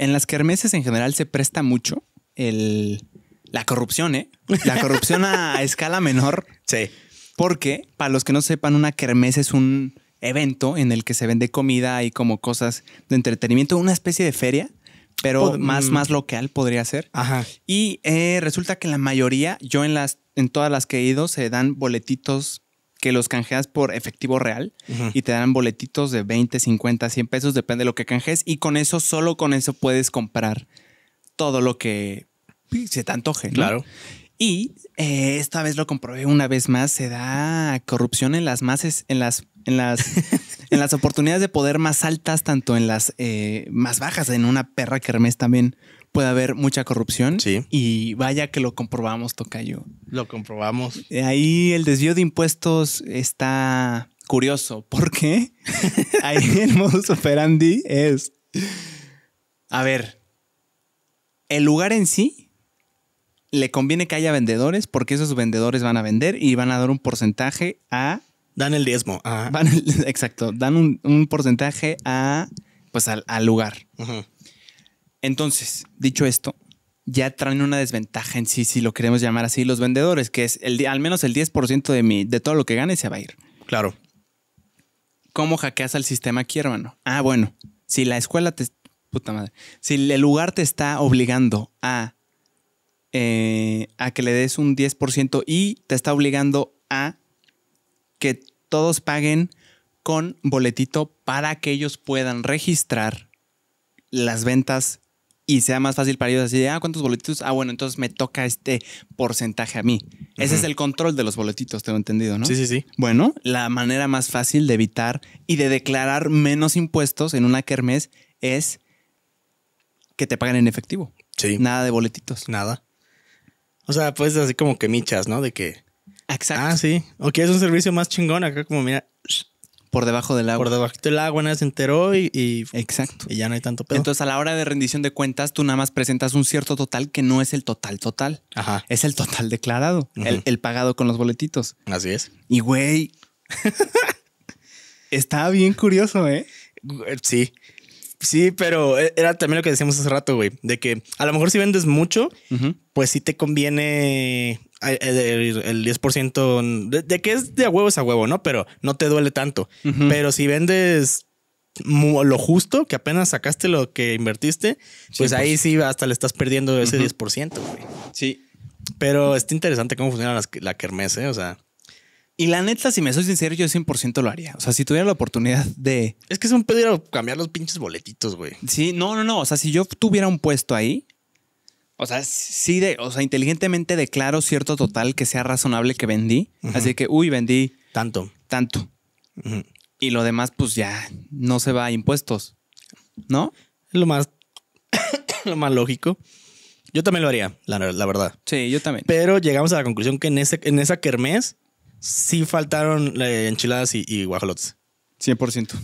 en las kermeses en general se presta mucho el, la corrupción, ¿eh? La corrupción a escala menor. Sí. Porque, para los que no sepan, una kermés es un evento en el que se vende comida y como cosas de entretenimiento, una especie de feria, pero oh, más, mm. más local podría ser. Ajá. Y eh, resulta que la mayoría, yo en las, en todas las que he ido, se dan boletitos que los canjeas por efectivo real y te dan boletitos de 20, 50, 100 pesos, depende de lo que canjees. Y con eso, solo con eso puedes comprar todo lo que se te antoje. Claro. Y eh, esta vez lo comprobé una vez más, se da corrupción en las más, en las, en las, en las oportunidades de poder más altas, tanto en las eh, más bajas, en una perra que remes también puede haber mucha corrupción. Sí. Y vaya que lo comprobamos, Tocayo. Lo comprobamos. Eh, ahí el desvío de impuestos está curioso, porque ahí el modus operandi es. A ver, el lugar en sí le conviene que haya vendedores, porque esos vendedores van a vender y van a dar un porcentaje a. Dan el diezmo. exacto. Dan un, porcentaje a. Pues al, lugar. Entonces, dicho esto, ya traen una desventaja en sí, si lo queremos llamar así, los vendedores, que es el, al menos el 10% de, mi, de todo lo que gane se va a ir. Claro. ¿Cómo hackeas al sistema aquí, hermano? Ah, bueno, si la escuela te... Puta madre. Si el lugar te está obligando a, eh, a que le des un 10% y te está obligando a que todos paguen con boletito para que ellos puedan registrar las ventas y sea más fácil para ellos así ah, ¿cuántos boletitos? Ah, bueno, entonces me toca este porcentaje a mí. Ese es el control de los boletitos, tengo entendido, ¿no? Sí, sí, sí. Bueno, la manera más fácil de evitar y de declarar menos impuestos en una kermés es que te paguen en efectivo. Sí. Nada de boletitos. Nada. O sea, pues así como que michas, ¿no? De que... Exacto. Ah, sí. O que es un servicio más chingón acá, como mira, por debajo del agua. Por debajo del agua, nadie se enteró y, Exacto. Y ya no hay tanto pedo. Entonces, a la hora de rendición de cuentas, tú nada más presentas un cierto total que no es el total total. Ajá. Es el total declarado, el, el, pagado con los boletitos. Así es. Y güey, está bien curioso, ¿eh? Sí. Sí, pero eh, era también lo que decíamos hace rato, güey, de que a lo mejor si vendes mucho, pues sí te conviene eh, eh, el, 10% de, que es de a huevo es a huevo, ¿no? Pero no te duele tanto. Pero si vendes lo justo, que apenas sacaste lo que invertiste, pues ahí pues. sí hasta le estás perdiendo ese 10%, güey. Sí. Pero está interesante cómo funciona la, la ¿eh? O sea. Y la neta, si me soy sincero, yo 100% lo haría. O sea, si tuviera la oportunidad de... Es que es un pedo a cambiar los pinches boletitos, güey. Sí, no, no, no. O sea, si yo tuviera un puesto ahí, o sea, sí, de, o sea, inteligentemente declaro cierto total que sea razonable que vendí. Así que, uy, vendí... Tanto. Tanto. Y lo demás, pues ya no se va a impuestos, ¿no? Lo más, lo más lógico. Yo también lo haría, la, verdad. Sí, yo también. Pero llegamos a la conclusión que en, ese, en esa kermés sí faltaron eh, enchiladas y, y guajolotes. 100%.